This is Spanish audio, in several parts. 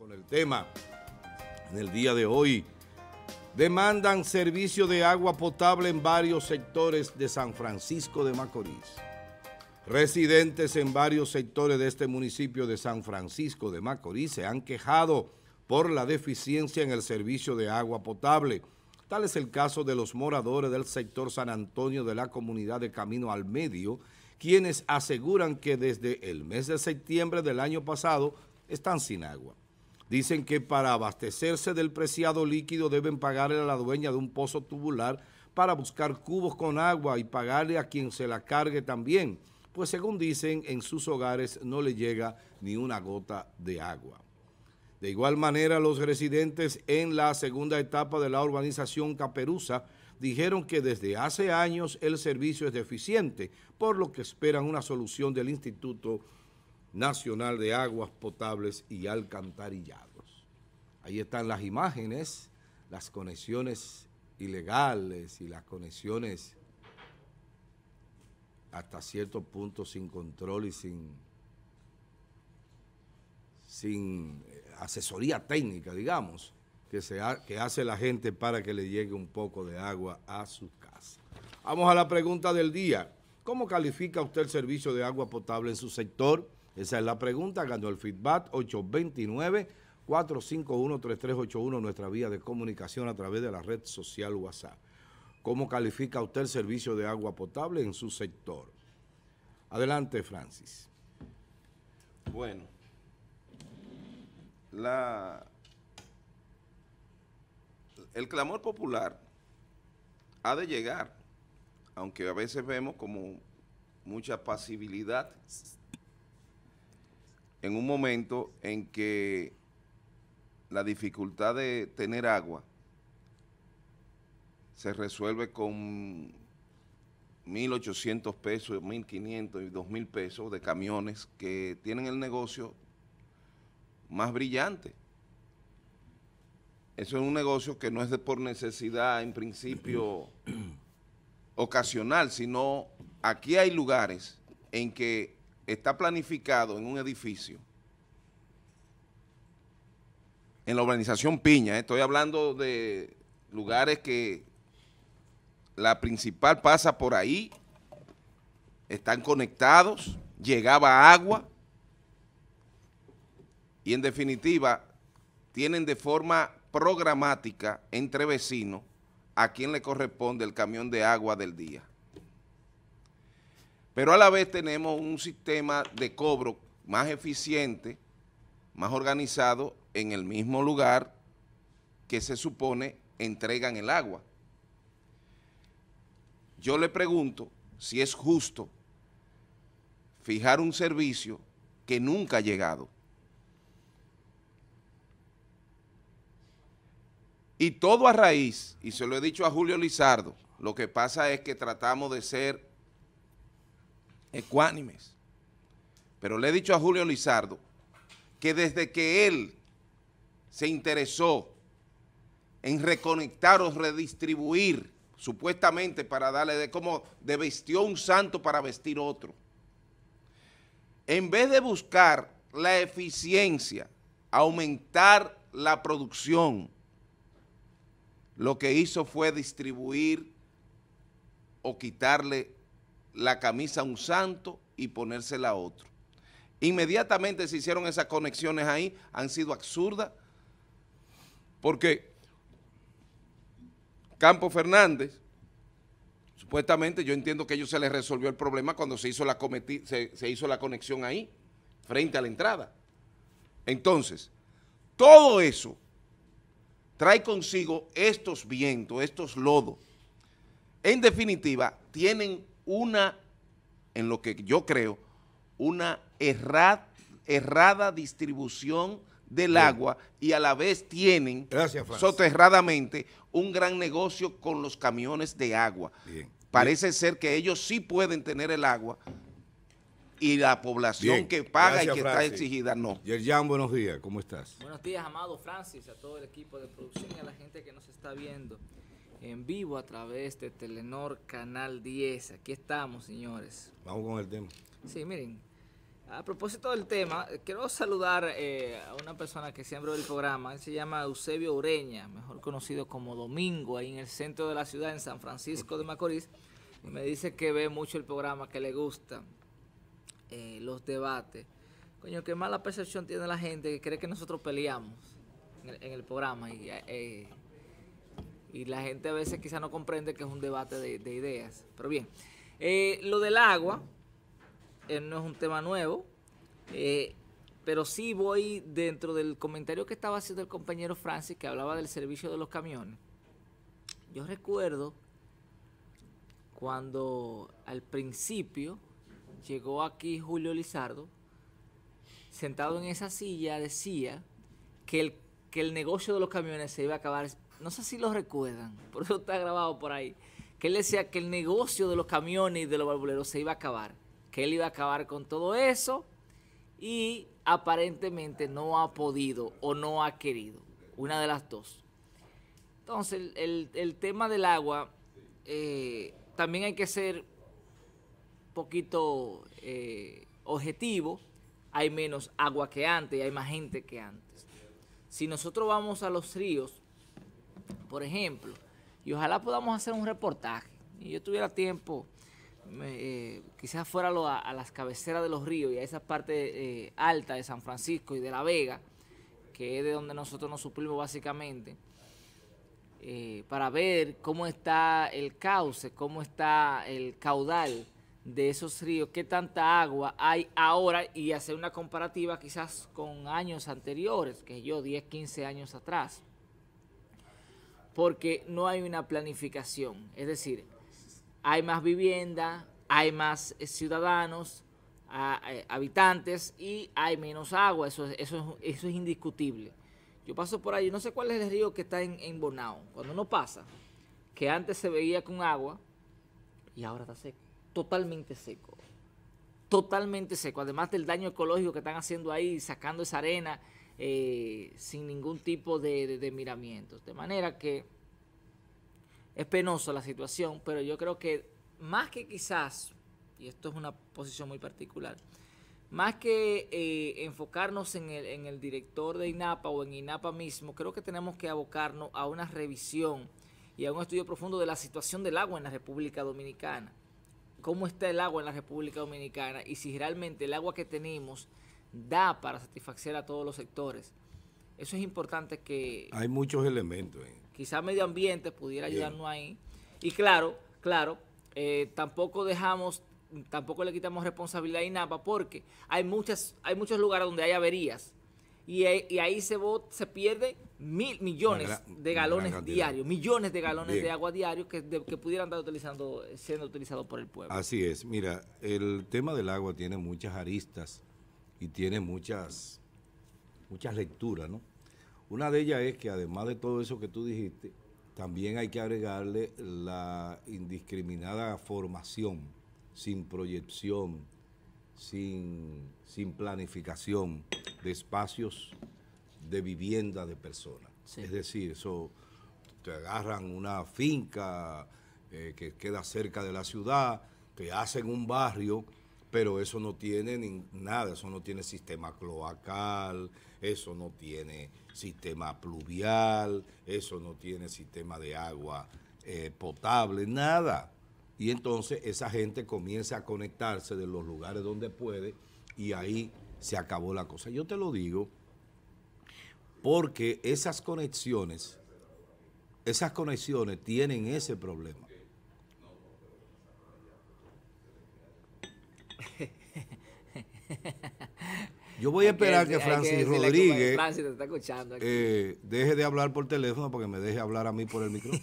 con el tema en el día de hoy. Demandan servicio de agua potable en varios sectores de San Francisco de Macorís. Residentes en varios sectores de este municipio de San Francisco de Macorís se han quejado por la deficiencia en el servicio de agua potable. Tal es el caso de los moradores del sector San Antonio de la comunidad de Camino al Medio, quienes aseguran que desde el mes de septiembre del año pasado están sin agua. Dicen que para abastecerse del preciado líquido deben pagarle a la dueña de un pozo tubular para buscar cubos con agua y pagarle a quien se la cargue también, pues según dicen, en sus hogares no le llega ni una gota de agua. De igual manera, los residentes en la segunda etapa de la urbanización Caperuza dijeron que desde hace años el servicio es deficiente, por lo que esperan una solución del Instituto Nacional de Aguas Potables y Alcantarillado. Ahí están las imágenes, las conexiones ilegales y las conexiones hasta cierto punto sin control y sin, sin eh, asesoría técnica, digamos, que, que hace la gente para que le llegue un poco de agua a su casa. Vamos a la pregunta del día. ¿Cómo califica usted el servicio de agua potable en su sector? Esa es la pregunta. Ganó el feedback 829 451-3381, nuestra vía de comunicación a través de la red social WhatsApp. ¿Cómo califica usted el servicio de agua potable en su sector? Adelante, Francis. Bueno, la, el clamor popular ha de llegar, aunque a veces vemos como mucha pasibilidad en un momento en que la dificultad de tener agua se resuelve con 1.800 pesos, 1.500 y 2.000 pesos de camiones que tienen el negocio más brillante. Eso es un negocio que no es de por necesidad en principio ocasional, sino aquí hay lugares en que está planificado en un edificio en la urbanización Piña. Eh, estoy hablando de lugares que la principal pasa por ahí, están conectados, llegaba agua y en definitiva tienen de forma programática entre vecinos a quien le corresponde el camión de agua del día. Pero a la vez tenemos un sistema de cobro más eficiente, más organizado en el mismo lugar que se supone entregan el agua. Yo le pregunto si es justo fijar un servicio que nunca ha llegado. Y todo a raíz, y se lo he dicho a Julio Lizardo, lo que pasa es que tratamos de ser ecuánimes. Pero le he dicho a Julio Lizardo que desde que él se interesó en reconectar o redistribuir, supuestamente para darle de como de vestió un santo para vestir otro. En vez de buscar la eficiencia, aumentar la producción, lo que hizo fue distribuir o quitarle la camisa a un santo y ponérsela a otro. Inmediatamente se hicieron esas conexiones ahí, han sido absurdas, porque Campo Fernández, supuestamente yo entiendo que ellos se les resolvió el problema cuando se hizo la, se, hizo la conexión ahí, frente a la entrada. Entonces, todo eso trae consigo estos vientos, estos lodos. En definitiva, tienen una, en lo que yo creo, una errada, errada distribución del agua y a la vez tienen soterradamente un gran negocio con los camiones de agua. Parece ser que ellos sí pueden tener el agua y la población que paga y que está exigida no. Yerjan, buenos días, ¿cómo estás? Buenos días, amado Francis, a todo el equipo de producción y a la gente que nos está viendo en vivo a través de Telenor Canal 10. Aquí estamos, señores. Vamos con el tema. Sí, miren, a propósito del tema, quiero saludar eh, a una persona que siempre ve el programa. se llama Eusebio Ureña, mejor conocido como Domingo, ahí en el centro de la ciudad, en San Francisco de Macorís. Y Me dice que ve mucho el programa, que le gusta eh, los debates. Coño, qué mala percepción tiene la gente que cree que nosotros peleamos en el, programa. Eh, y, la gente a veces quizá no comprende que es un debate de ideas. Pero bien, lo del agua eh, no es un tema nuevo, eh, pero sí voy dentro del comentario que estaba haciendo el compañero Francis, que hablaba del servicio de los camiones. Yo recuerdo cuando al principio llegó aquí Julio Lizardo, sentado en esa silla, decía que el, que el negocio de los camiones se iba a acabar. No sé si lo recuerdan, por eso está grabado por ahí. Que él decía que el negocio de los camiones y de los barbuleros se iba a acabar que él iba a acabar con todo eso y aparentemente no ha podido o no ha querido, una de las dos. Entonces, el, tema del agua eh, también hay que ser un poquito eh, objetivo. Hay menos agua que antes y hay más gente que antes. Si nosotros vamos a los ríos, por ejemplo, y ojalá podamos hacer un reportaje, y yo tuviera tiempo eh, quizás fuera a, las cabeceras de los ríos y a esa parte eh, alta de San Francisco y de La Vega, que es de donde nosotros nos suplimos básicamente, eh, para ver cómo está el cauce, cómo está el caudal de esos ríos, qué tanta agua hay ahora y hacer una comparativa quizás con años anteriores, que yo 10, 15 años atrás, porque no hay una planificación. Es decir, hay más vivienda, hay más eh, ciudadanos, habitantes y hay menos agua. Eso, eso, es indiscutible. Yo paso por ahí, no sé cuál es el río que está en, Bonao. Cuando uno pasa, que antes se veía con agua y ahora está seco, totalmente seco. Totalmente seco, además del daño ecológico que están haciendo ahí, sacando esa arena eh, sin ningún tipo de, de, de miramientos. De manera que es penosa la situación, pero yo creo que más que quizás, y esto es una posición muy particular, más que eh, enfocarnos en el, en el director de INAPA o en INAPA mismo, creo que tenemos que abocarnos a una revisión y a un estudio profundo de la situación del agua en la República Dominicana. ¿Cómo está el agua en la República Dominicana y si realmente el agua que tenemos da para satisfacer a todos los sectores? Eso es importante que... Hay muchos elementos. Eh. Quizá medio ambiente pudiera ayudarnos ahí. Y claro, claro, eh, tampoco dejamos, tampoco le quitamos responsabilidad a INAPA porque hay, muchas, hay muchos lugares donde hay averías y, ahí se, se pierde mil millones de galones diarios, millones de galones de agua diario que, pudieran estar siendo utilizados por el pueblo. Así es, mira, el tema del agua tiene muchas aristas y tiene muchas, muchas lecturas, ¿no? Una de ellas es que además de todo eso que tú dijiste, también hay que agregarle la indiscriminada formación, sin proyección, sin, planificación de espacios de vivienda de personas. Es decir, eso te agarran una finca eh, que queda cerca de la ciudad, te hacen un barrio pero eso no tiene nada, eso no tiene sistema cloacal, eso no tiene sistema pluvial, eso no tiene sistema de agua eh, potable, nada. Y entonces esa gente comienza a conectarse de los lugares donde puede y ahí se acabó la cosa. Yo te lo digo porque esas conexiones, esas conexiones tienen ese problema. Yo voy a esperar que, Francis Rodríguez eh, deje de hablar por teléfono porque me deje hablar a mí por el micrófono.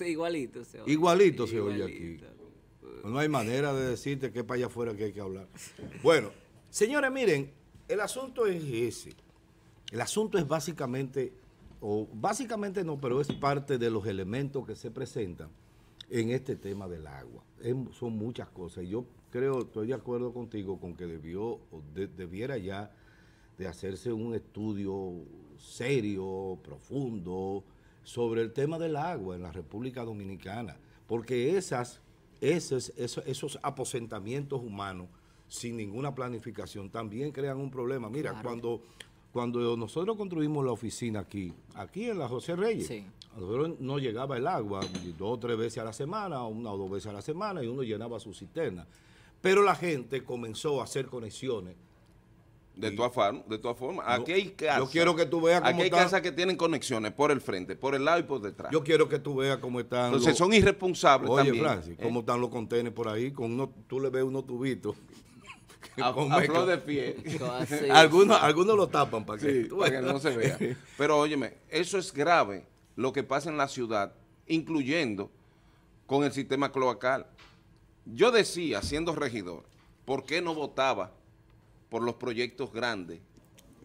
igualito se oye. Igualito se oye aquí. No hay manera de decirte que para allá afuera que hay que hablar. Bueno, señores, miren, el asunto es ese. El asunto es básicamente, o básicamente no, pero es parte de los elementos que se presentan en este tema del agua. son muchas cosas. yo creo, estoy de acuerdo contigo con que debió, debiera ya de hacerse un estudio serio, profundo, sobre el tema del agua en la República Dominicana. Porque esas, esos, aposentamientos humanos, sin ninguna planificación, también crean un problema. Mira, cuando cuando nosotros construimos la oficina aquí, aquí en la José Reyes, no llegaba el agua dos o tres veces a la semana, una o dos veces a la semana, y uno llenaba su cisterna. Pero la gente comenzó a hacer conexiones. De todas formas, de toda forma. aquí hay casas. Yo quiero que tú veas cómo Aquí hay casas que tienen conexiones por el frente, por el lado y por detrás. Yo quiero que tú veas cómo están. Entonces son irresponsables oye, Francis, eh. cómo están los contenedores por ahí, con tú le ves unos tubitos. A, flor de pie. algunos, algunos lo tapan para, para que no se vea. Pero óyeme, eso es grave lo que pasa en la ciudad, incluyendo con el sistema cloacal. Yo decía, siendo regidor, ¿por qué no votaba por los proyectos grandes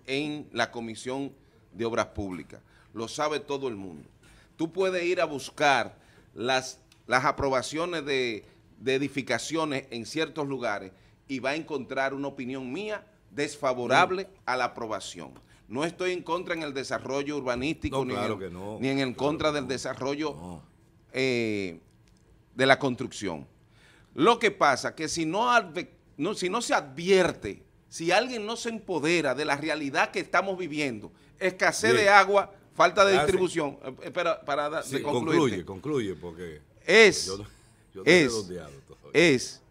en la Comisión de Obras Públicas? Lo sabe todo el mundo. Tú puedes ir a buscar las, las aprobaciones de, de edificaciones en ciertos lugares y va a encontrar una opinión mía desfavorable a la aprobación. No estoy en contra en el desarrollo urbanístico, ni, en, contra del desarrollo de la construcción. Lo que pasa es que si no, si no se advierte, si alguien no se empodera de la realidad que estamos viviendo, escasez de agua, falta de ah, distribución, eh, espera para, Concluye, concluye, porque es, es, es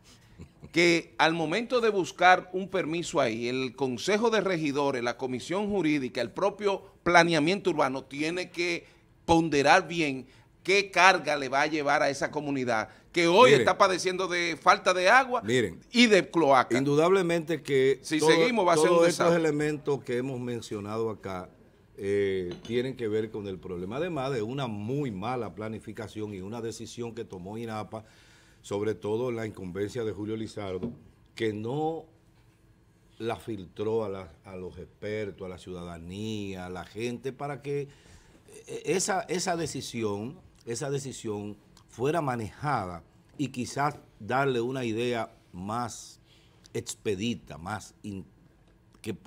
que al momento de buscar un permiso ahí, el Consejo de Regidores, la Comisión Jurídica, el propio planeamiento urbano tiene que ponderar bien qué carga le va a llevar a esa comunidad que hoy está padeciendo de falta de agua y de cloaca. Indudablemente que si seguimos va a estos elementos que hemos mencionado acá eh, tienen que ver con el problema, además de una muy mala planificación y una decisión que tomó INAPA sobre todo la incumbencia de Julio Lizardo, que no la filtró a, los expertos, a la ciudadanía, a la gente, para que eh, esa, esa decisión, esa decisión fuera manejada y quizás darle una idea más expedita, más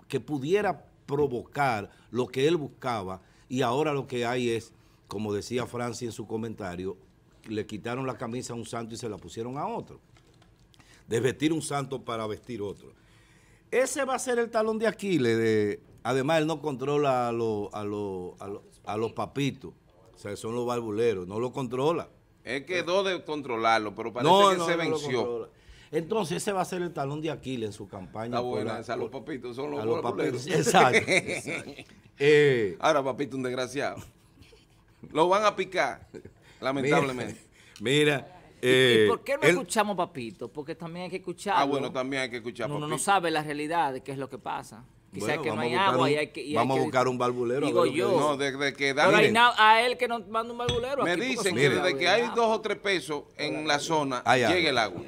que, pudiera provocar lo que él buscaba y ahora lo que hay es, como decía Francia en su comentario, le quitaron la camisa a un santo y se la pusieron a otro. De vestir un santo para vestir otro. Ese va a ser el talón de Aquiles. además, él no controla a, los papitos. O sea, son los barbuleros. No lo controla. Él quedó de controlarlo, pero parece que se venció. Entonces, ese va a ser el talón de Aquiles en su campaña. Buena, a los papitos son los, Exacto. Eh, Ahora, papito, un desgraciado. Lo van a picar lamentablemente. Mira. ¿Y, eh, por qué no escuchamos, papito? Porque también hay que escuchar. Ah, bueno, también hay que escuchar. Uno no sabe la realidad de qué es lo que pasa. Quizás que no hay agua y hay que. Y vamos a buscar un barbulero. no, a él que nos manda un barbulero. Me dicen que desde que hay dos o tres pesos en la zona, llega el agua.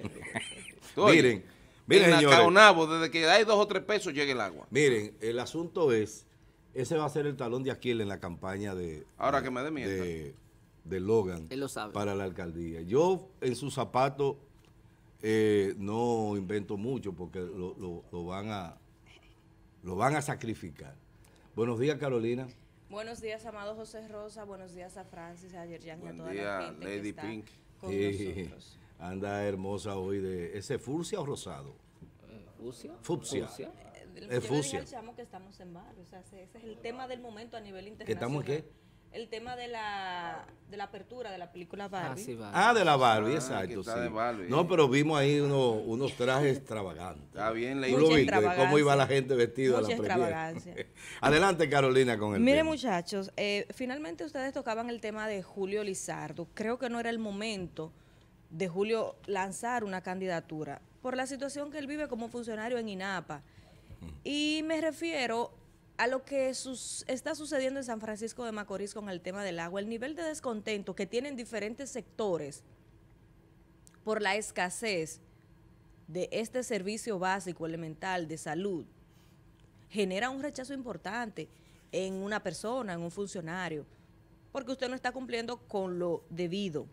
miren, miren. En Caonabo, desde que hay dos o tres pesos, llega el agua. Miren, el asunto es: ese va a ser el talón de Aquiles en la campaña de. Ahora que me dé miedo de Logan para la alcaldía. Yo en su zapato eh, no invento mucho porque lo, van a, lo van a sacrificar. Buenos días, Carolina. Buenos días, amado José Rosa. Buenos días a Francis, a Yerjan y a toda la gente que está Pink. con nosotros. Anda hermosa hoy de... ¿Ese furcia o rosado? ¿Fucsia? Fupsia. Eh, es fucsia. Yo le que estamos en barrio O sea, ese, es el tema del momento a nivel internacional. ¿Que estamos qué? el tema de la, de la apertura de la película ah, Barbie. Ah, de la Barbie, ah, exacto. Sí. No, pero vimos ahí unos trajes extravagantes. Está bien, leí. cómo iba la gente vestida a la extravagancia. Adelante, Carolina, con el Mire, muchachos, eh, finalmente ustedes tocaban el tema de Julio Lizardo. Creo que no era el momento de Julio lanzar una candidatura por la situación que él vive como funcionario en INAPA. Y me refiero a lo que está sucediendo en San Francisco de Macorís con el tema del agua, el nivel de descontento que tienen diferentes sectores por la escasez de este servicio básico elemental de salud genera un rechazo importante en una persona, en un funcionario, porque usted no está cumpliendo con lo debido.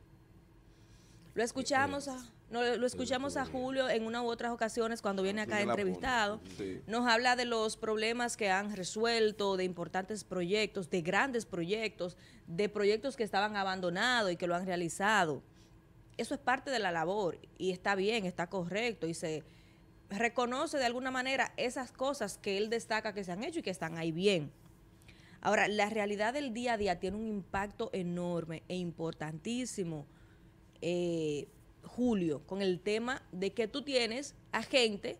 Lo escuchamos a lo escuchamos a Julio en una u otras ocasiones cuando viene acá entrevistado. Nos habla de los problemas que han resuelto, de importantes proyectos, de grandes proyectos, de proyectos que estaban abandonados y que lo han realizado. Eso es parte de la labor y está bien, está correcto y se reconoce de alguna manera esas cosas que él destaca que se han hecho y que están ahí bien. Ahora, la realidad del día a día tiene un impacto enorme e importantísimo. Eh, julio con el tema de que tú tienes a gente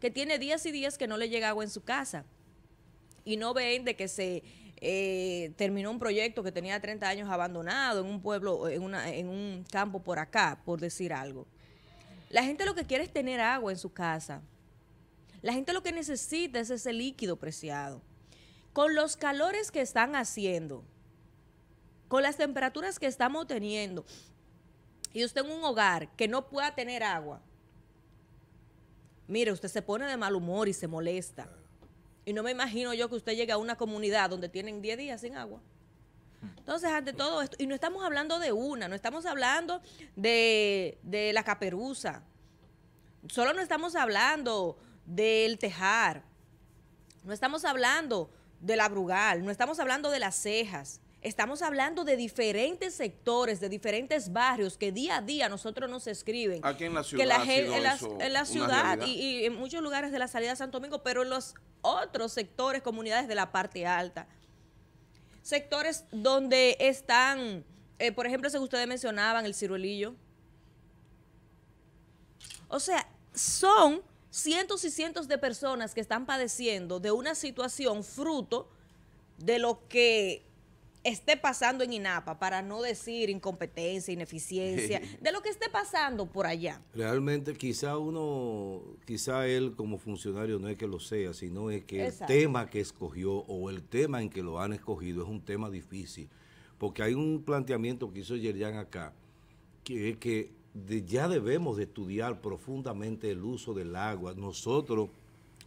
que tiene días y días que no le llega agua en su casa y no ven de que se eh, terminó un proyecto que tenía 30 años abandonado en un pueblo, en un campo por acá, por decir algo. La gente lo que quiere es tener agua en su casa. La gente lo que necesita es ese líquido preciado. Con los calores que están haciendo, con las temperaturas que estamos teniendo, y usted en un hogar que no pueda tener agua, mire, usted se pone de mal humor y se molesta. Y no me imagino yo que usted llegue a una comunidad donde tienen 10 días sin agua. Entonces, ante todo esto, y no estamos hablando de una, no estamos hablando de, la caperuza, solo no estamos hablando del tejar, no estamos hablando de la brugal, no estamos hablando de las cejas, Estamos hablando de diferentes sectores, de diferentes barrios que día a día nosotros nos escriben. Aquí en la ciudad. Que la, en, la, ciudad y, en muchos lugares de la salida de Santo Domingo, pero en los otros sectores, comunidades de la parte alta. Sectores donde están, eh, por ejemplo, ese ustedes mencionaban, el ciruelillo. O sea, son cientos y cientos de personas que están padeciendo de una situación fruto de lo que esté pasando en INAPA, para no decir incompetencia, ineficiencia, de lo que esté pasando por allá. Realmente quizá uno, quizá él como funcionario no es que lo sea, sino es que el tema que escogió o el tema en que lo han escogido es un tema difícil, porque hay un planteamiento que hizo Yerian acá, que es que ya debemos de estudiar profundamente el uso del agua. Nosotros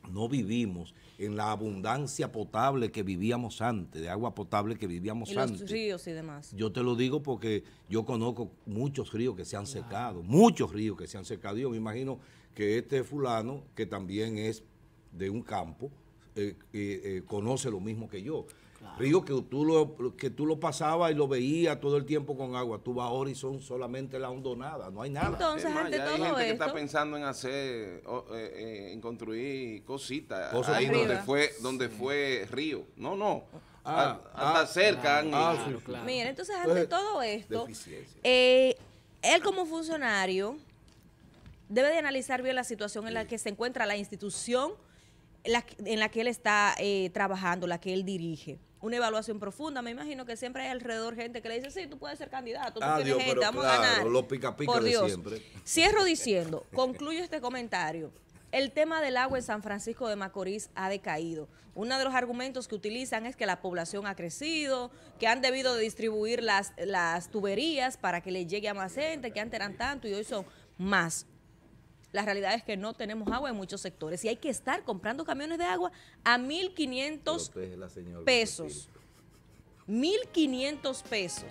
no vivimos en la abundancia potable que vivíamos antes, de agua potable que vivíamos antes. Los ríos y demás. Yo te lo digo porque yo conozco muchos ríos que se han secado, muchos ríos que se han secado. Yo me imagino que este fulano, que también es de un campo, eh, eh, eh, conoce lo mismo que yo. Río que tú, lo, que tú lo pasabas y lo veías todo el tiempo con agua. Tú vas ahora y son solamente la hondonada, no hay nada. Entonces, ante hay gente que está pensando en hacer, eh, eh, en construir cositas. ahí donde fue, donde fue Río. No, no. cerca. Mira, entonces ante todo esto, eh, él como funcionario debe de analizar bien la situación en la que se encuentra la institución en la que él está trabajando, la que él dirige una evaluación profunda. Me imagino que siempre hay alrededor gente que le dice, sí, tú puedes ser candidato, tú ah, tienes gente, vamos a ganar. Los pica pica Por Dios. De siempre. Cierro diciendo, concluyo este comentario. El tema del agua en San Francisco de Macorís ha decaído. Uno de los argumentos que utilizan es que la población ha crecido, que han debido de distribuir las, las tuberías para que le llegue a más gente, que antes eran tanto y hoy son más la realidad es que no tenemos agua en muchos sectores y hay que estar comprando camiones de agua a 1.500 pesos. 1.500 pesos,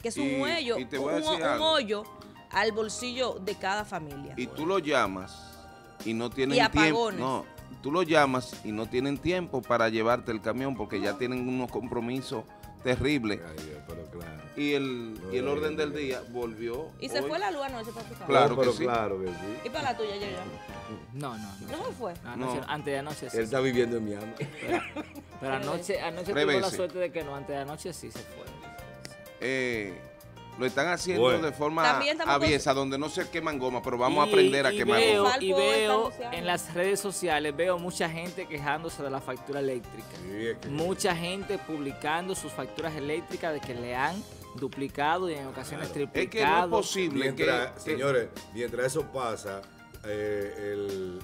que es un, hoyo, un, hoyo al bolsillo de cada familia. Y tú lo llamas y no tienen tiempo. No, tú lo llamas y no tienen tiempo para llevarte el camión porque ya tienen unos compromisos terrible. pero claro. Y el, y el orden del día volvió. Y se fue la luz anoche para tu casa. Claro, claro que sí. ¿Y para la tuya, ya. No, no. ¿No, se fue? antes de anoche sí. Él está viviendo en Miami. Pero, pero anoche, anoche tuvo la suerte de que no, antes de anoche sí se fue. Eh, lo están haciendo de forma aviesa, donde no se queman goma, pero vamos a aprender a quemar goma. Y veo en las redes sociales, veo mucha gente quejándose de la factura eléctrica. Mucha gente publicando sus facturas eléctricas de que le han duplicado y en ocasiones triplicado. Es que no es posible Señores, mientras eso pasa, eh, el,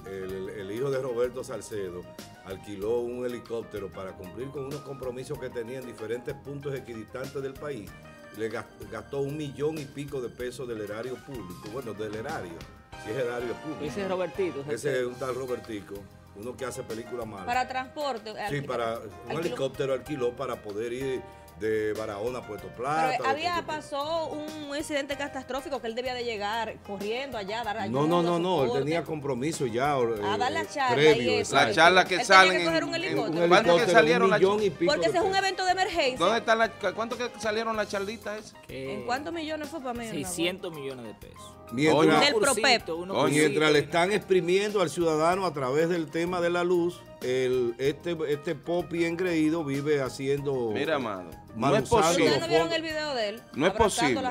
el, hijo de Roberto Salcedo alquiló un helicóptero para cumplir con unos compromisos que tenía en diferentes puntos equidistantes del país le gastó un millón y pico de pesos del erario público, bueno, del erario, si es erario público. Ese es Robertito. Ese, es un tal Robertico, uno que hace películas malas. Para transporte. Sí, para un helicóptero alquiló para poder ir de Barahona Puerto Plata. Pero había, pasado un incidente catastrófico que él debía de llegar corriendo allá, a dar ayuda. No, no, no, no, él tenía compromiso ya. Eh, a dar la charla. la charla que sale salen. Que helicóptero. ¿Cuánto que salieron Porque ese es un evento de emergencia. ¿Cuánto que salieron las charlitas esas? ¿En cuántos millones fue para mí? 600 millones de pesos. Mientras, del mientras le están exprimiendo al ciudadano a través del tema de la luz, este, este, pop bien creído vive haciendo. Mira, amado. No es posible. no el video de él? es posible.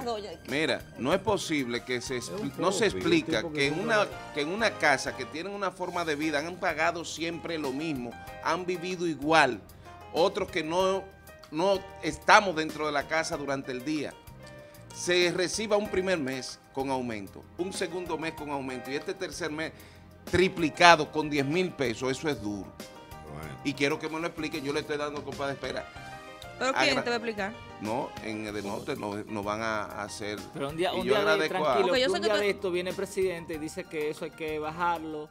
Mira, no es posible que se no se explica que, en una, en una casa que tienen una forma de vida han pagado siempre lo mismo, han vivido igual. Otros que no, no estamos dentro de la casa durante el día. Se reciba un primer mes con aumento, un segundo mes con aumento y este tercer mes triplicado con 10 mil pesos, eso es duro. Y quiero que me lo explique yo le estoy dando copa de espera. ¿Pero quién te va a explicar? No, en el norte no van a hacer... Pero un día, de, que de esto viene el presidente y dice que eso hay que bajarlo.